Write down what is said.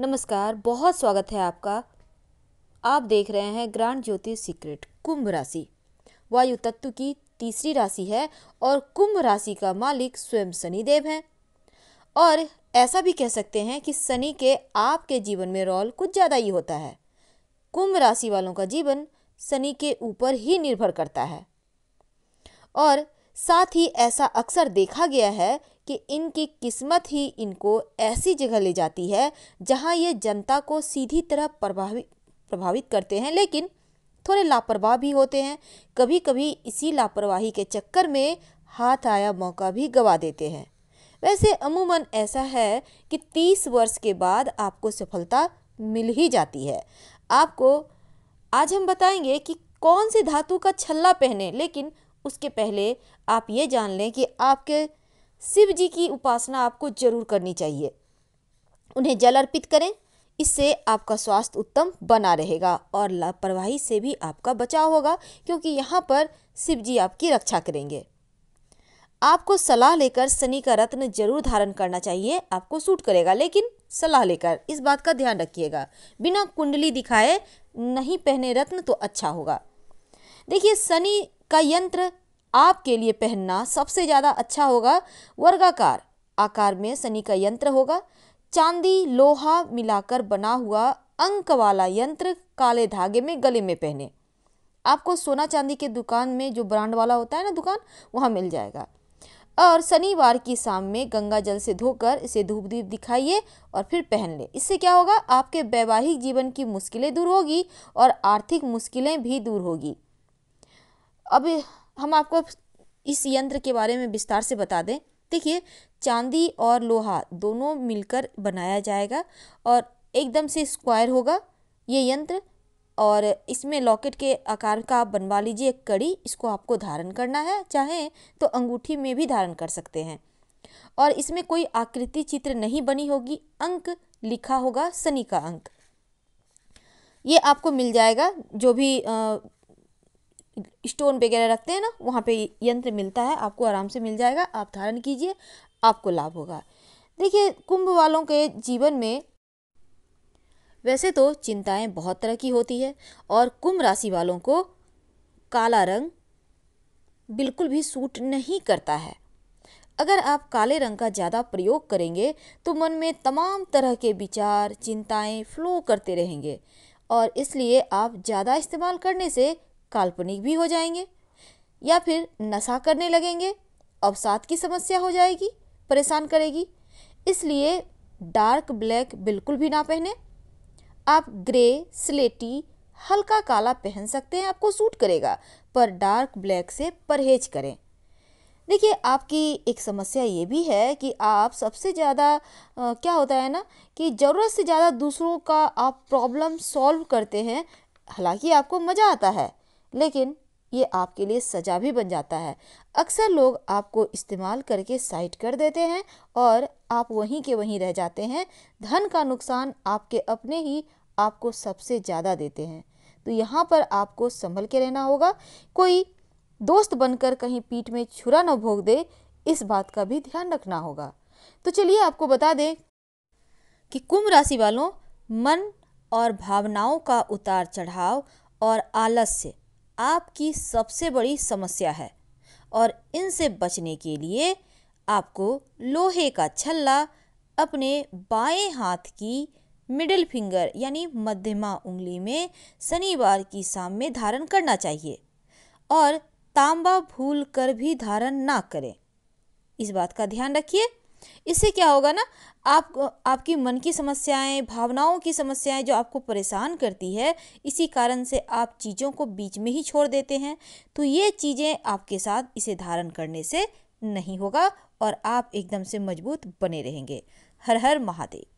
नमस्कार बहुत स्वागत है आपका आप देख रहे हैं ग्रांड ज्योति सीक्रेट कुंभ राशि वायु तत्व की तीसरी राशि है और कुंभ राशि का मालिक स्वयं शनिदेव हैं और ऐसा भी कह सकते हैं कि शनि के आपके जीवन में रोल कुछ ज़्यादा ही होता है कुंभ राशि वालों का जीवन शनि के ऊपर ही निर्भर करता है और साथ ही ऐसा अक्सर देखा गया है कि इनकी किस्मत ही इनको ऐसी जगह ले जाती है जहां ये जनता को सीधी तरह प्रभावित प्रभावित करते हैं लेकिन थोड़े लापरवाह भी होते हैं कभी कभी इसी लापरवाही के चक्कर में हाथ आया मौका भी गवा देते हैं वैसे अमूमन ऐसा है कि तीस वर्ष के बाद आपको सफलता मिल ही जाती है आपको आज हम बताएंगे कि कौन से धातु का छल्ला पहने लेकिन उसके पहले आप ये जान लें कि आपके शिव जी की उपासना आपको जरूर करनी चाहिए उन्हें जल अर्पित करें इससे आपका स्वास्थ्य उत्तम बना रहेगा और लापरवाही से भी आपका बचाव होगा क्योंकि यहाँ पर शिव जी आपकी रक्षा करेंगे आपको सलाह लेकर शनि का रत्न जरूर धारण करना चाहिए आपको सूट करेगा लेकिन सलाह लेकर इस बात का ध्यान रखिएगा बिना कुंडली दिखाए नहीं पहने रत्न तो अच्छा होगा देखिए शनि का यंत्र आपके लिए पहनना सबसे ज़्यादा अच्छा होगा वर्गाकार आकार में शनि का यंत्र होगा चांदी लोहा मिलाकर बना हुआ अंक वाला यंत्र काले धागे में गले में पहने आपको सोना चांदी के दुकान में जो ब्रांड वाला होता है ना दुकान वहाँ मिल जाएगा और शनिवार की शाम में गंगा जल से धोकर इसे धूप दीप दिखाइए और फिर पहन ले इससे क्या होगा आपके वैवाहिक जीवन की मुश्किलें दूर होगी और आर्थिक मुश्किलें भी दूर होगी अब हम आपको इस यंत्र के बारे में विस्तार से बता दें देखिए चांदी और लोहा दोनों मिलकर बनाया जाएगा और एकदम से स्क्वायर होगा ये यंत्र और इसमें लॉकेट के आकार का आप बनवा लीजिए एक कड़ी इसको आपको धारण करना है चाहे तो अंगूठी में भी धारण कर सकते हैं और इसमें कोई आकृति चित्र नहीं बनी होगी अंक लिखा होगा शनि का अंक ये आपको मिल जाएगा जो भी आ, स्टोन वगैरह रखते हैं ना वहाँ पे यंत्र मिलता है आपको आराम से मिल जाएगा आप धारण कीजिए आपको लाभ होगा देखिए कुंभ वालों के जीवन में वैसे तो चिंताएं बहुत तरह की होती है और कुंभ राशि वालों को काला रंग बिल्कुल भी सूट नहीं करता है अगर आप काले रंग का ज़्यादा प्रयोग करेंगे तो मन में तमाम तरह के विचार चिंताएं फ्लो करते रहेंगे और इसलिए आप ज़्यादा इस्तेमाल करने से काल्पनिक भी हो जाएंगे या फिर नशा करने लगेंगे अवसाद की समस्या हो जाएगी परेशान करेगी इसलिए डार्क ब्लैक बिल्कुल भी ना पहने आप ग्रे स्लेटी हल्का काला पहन सकते हैं आपको सूट करेगा पर डार्क ब्लैक से परहेज करें देखिए आपकी एक समस्या ये भी है कि आप सबसे ज़्यादा क्या होता है ना कि ज़रूरत से ज़्यादा दूसरों का आप प्रॉब्लम सॉल्व करते हैं हालांकि आपको मज़ा आता है लेकिन ये आपके लिए सजा भी बन जाता है अक्सर लोग आपको इस्तेमाल करके साइट कर देते हैं और आप वहीं के वहीं रह जाते हैं धन का नुकसान आपके अपने ही आपको सबसे ज़्यादा देते हैं तो यहाँ पर आपको संभल के रहना होगा कोई दोस्त बनकर कहीं पीठ में छुरा न भोग दे इस बात का भी ध्यान रखना होगा तो चलिए आपको बता दें कि कुंभ राशि वालों मन और भावनाओं का उतार चढ़ाव और आलस्य आपकी सबसे बड़ी समस्या है और इनसे बचने के लिए आपको लोहे का छल्ला अपने बाएं हाथ की मिडिल फिंगर यानी मध्यमा उंगली में शनिवार की शाम में धारण करना चाहिए और तांबा भूल कर भी धारण ना करें इस बात का ध्यान रखिए इससे क्या होगा ना आप आपकी मन की समस्याएं भावनाओं की समस्याएं जो आपको परेशान करती है इसी कारण से आप चीज़ों को बीच में ही छोड़ देते हैं तो ये चीज़ें आपके साथ इसे धारण करने से नहीं होगा और आप एकदम से मजबूत बने रहेंगे हर हर महादेव